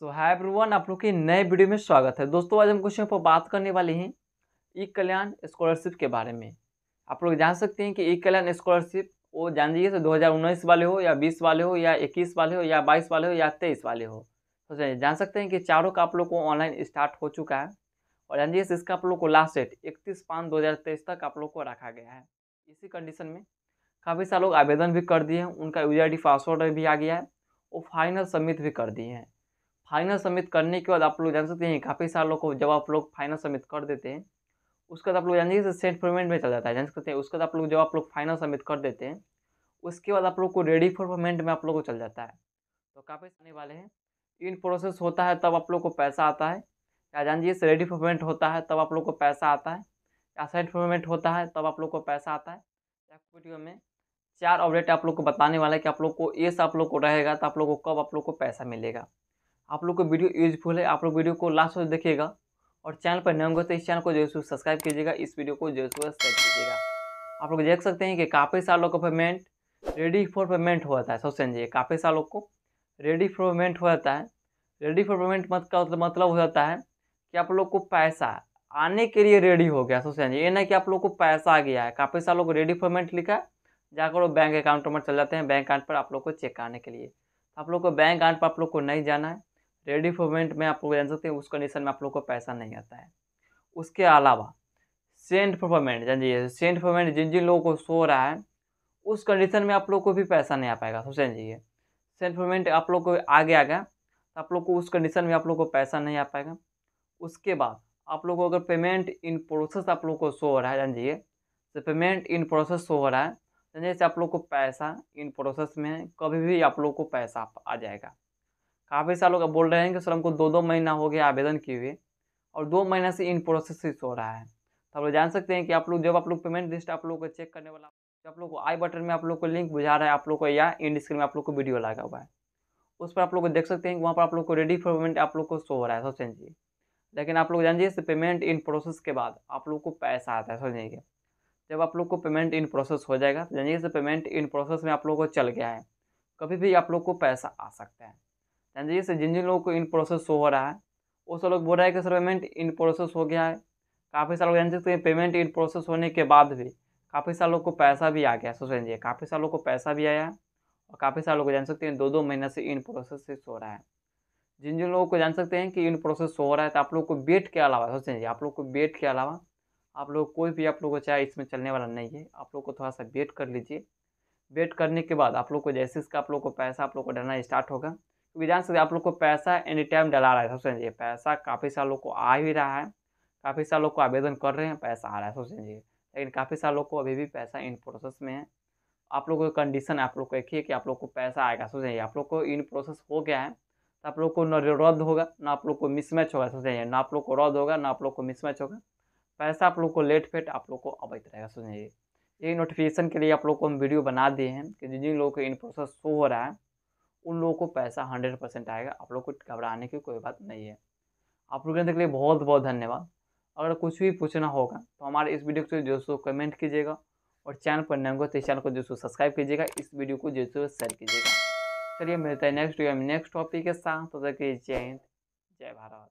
सो hi everyone आप लोग के नए वीडियो में स्वागत है दोस्तों आज हम क्वेश्चन पर बात करने वाले हैं ई कल्याण स्कॉलरशिप के बारे में आप लोग जान सकते हैं कि ई कल्याण स्कॉलरशिप वो जान जाइए तो 2019 वाले हो या 20 वाले हो या 21 वाले हो या 22 वाले हो या 23 वाले हो तो चलिए जान सकते हैं कि चारों का आप लोग को ऑनलाइन स्टार्ट हो चुका है और जान जाइए इसका आप लोग को लास्ट डेट इकतीस पाँच दो तक आप लोग को रखा गया है इसी कंडीशन में काफ़ी सारे लोग आवेदन भी कर दिए हैं उनका यूजर आई पासवर्ड भी आ गया है और फाइनल सबमिट भी कर दिए हैं फाइनल सबमिट करने के बाद आप लोग जान सकते हैं काफ़ी सारे लोग को जब आप लोग फाइनल सबमिट कर देते हैं उसके बाद आप लोग जान सकते सेट पेमेंट में चल जाता है जान सकते हैं उसके बाद आप लोग जब आप लोग फाइनल सबमिट कर देते हैं उसके बाद आप लोग को रेडी फॉर पेमेंट में आप लोग को चल जाता है तो काफ़ी आने वाले हैं इन प्रोसेस होता है तब आप लोग को पैसा आता है या जान जानिए रेडी फॉर पेमेंट होता है तब आप लोग को पैसा आता है या सेट पेमेंट होता है तब आप लोग को पैसा आता है या वीडियो में चार अपडेट आप लोग को बताने वाला है कि आप लोग को ये सब आप लोग को रहेगा तो आप लोग को कब आप लोग को पैसा मिलेगा आप लोग को वीडियो यूजफुल है आप लोग वीडियो को लास्ट तक देखिएगा और चैनल पर नए होंगे तो इस चैनल को जरूर सब्सक्राइब कीजिएगा इस वीडियो को जरूर सब्सक्राइब कीजिएगा आप लोग देख सकते हैं कि काफ़ी सालों का पेमेंट रेडी फॉर पेमेंट हो जाता है सोच समझिए काफ़ी सालों को रेडी फॉर पेमेंट हो जाता है रेडी फॉर पेमेंट मत का मतलब, मतलब हो जाता है कि आप लोग को पैसा आने के लिए रेडी हो गया सोच समझिए ये ना कि आप लोग को पैसा आ गया है काफ़ी सालों को रेडी फॉर पेमेंट लिखा है जाकर वो बैंक अकाउंट में चल जाते हैं बैंक अकाउंट पर आप लोग को चेक करने के लिए आप लोग को बैंक अकाउंट पर आप लोग को नहीं जाना है रेडी फॉर पेमेंट में आप लोग जान सकते हैं उस कंडीशन में आप लोग को पैसा नहीं आता है उसके अलावा सेंट फॉर पेमेंट जानिए सेंट फॉर पेमेंट जिन जिन लोगों को सो रहा है उस कंडीशन में आप लोग को भी पैसा नहीं आ पाएगा सोच जाइए सेंट फॉर पेमेंट आप लोग को आगे आ गया तो आप लोग को उस कंडीशन में आप लोग को पैसा नहीं आ पाएगा उसके बाद आप लोग को अगर पेमेंट इन प्रोसेस आप लोग को शो हो रहा है जान जाइए तो पेमेंट इन प्रोसेस शो हो रहा है जैसे आप लोग को पैसा इन प्रोसेस में कभी भी आप लोग को पैसा आ जाएगा काफ़ी सालों का बोल रहे हैं कि सर हमको दो दो महीना हो गया आवेदन किए हुए और दो महीना से इन प्रोसेस हो रहा है तो आप लोग जान सकते हैं कि आप लोग जब आप लोग पेमेंट लिस्ट आप लोग को चेक करने वाला आप लोग को आई बटन में आप लोग को लिंक बुझा रहा है आप लोग को या इन स्क्रीन में आप लोग को वीडियो लगा हुआ है उस पर आप लोग को देख सकते हैं कि वहाँ पर आप लोग को रेडी फॉर पेमेंट आप लोग को शो हो रहा है सोच लीजिए लेकिन आप लोग जानिए इससे पेमेंट इन प्रोसेस के बाद आप लोग को पैसा आता है समझिए जब आप लोग को पेमेंट इन प्रोसेस हो जाएगा तो जानिए इससे पेमेंट इन प्रोसेस में आप लोग को चल गया है कभी भी आप लोग को पैसा आ सकता है समझिए से जिन जिन लोगों को इन प्रोसेस शो हो रहा है वो सब लोग बोल रहा है कि सर पेमेंट इन प्रोसेस हो गया है काफ़ी सारे लोग जान सकते हैं पेमेंट इन प्रोसेस होने के बाद भी काफ़ी सारे लोग को पैसा भी आ गया सोच समझिए काफ़ी सारे लोग को पैसा भी आया और काफ़ी सारे लोग जान सकते हैं दो दो महीने से इन प्रोसेस से सो रहा है जिन जिन लोगों को जान सकते हैं कि इन प्रोसेस हो रहा है तो आप लोग को बेट के अलावा सोच समझिए आप लोग को बेट के अलावा आप लोग कोई भी आप लोग को चाहे इसमें चलने वाला नहीं है आप लोग को थोड़ा सा वेट कर लीजिए वेट करने के बाद आप लोग को जैसे इसका आप लोग को पैसा आप लोग को डालना स्टार्ट होगा विधान जान आप लोग को पैसा एनी टाइम डला रहा है सबसे समझिए पैसा काफ़ी साल लोग को आ ही रहा है काफ़ी साल लोग को आवेदन कर रहे हैं पैसा आ रहा है सोच समझिए लेकिन काफ़ी सालों लोग को अभी भी पैसा इन प्रोसेस में है आप लोगों की कंडीशन आप लोग को एक ही है कि आप लोग को पैसा आएगा सोचेंगे आप लोग को इन प्रोसेस हो गया है तो आप लोग को न रद्द होगा ना आप लोग को मिसमैच होगा सोचेंगे ना आप लोग को रद्द होगा ना आप लोग को मिसमैच होगा पैसा आप लोग को लेट फेट आप लोग को अवैध रहेगा सोचेंगे यही नोटिफिकेशन के लिए आप लोग को हम वीडियो बना दिए हैं कि जिन जिन लोगों को इन प्रोसेस शो हो रहा है उन लोगों को पैसा हंड्रेड परसेंट आएगा आप लोग को घबराने की कोई बात नहीं है आप लोगों के लिए बहुत बहुत धन्यवाद अगर कुछ भी पूछना होगा तो हमारे इस वीडियो को जो सो कमेंट कीजिएगा और चैनल पर नए हो तो इस चैनल को जो सो सब्सक्राइब कीजिएगा इस वीडियो को जो सो शेयर कीजिएगा चलिए मिलता है नेक्स्ट वीडियो में नेक्स्ट टॉपिक के साथ तो जय हिंद जय भारत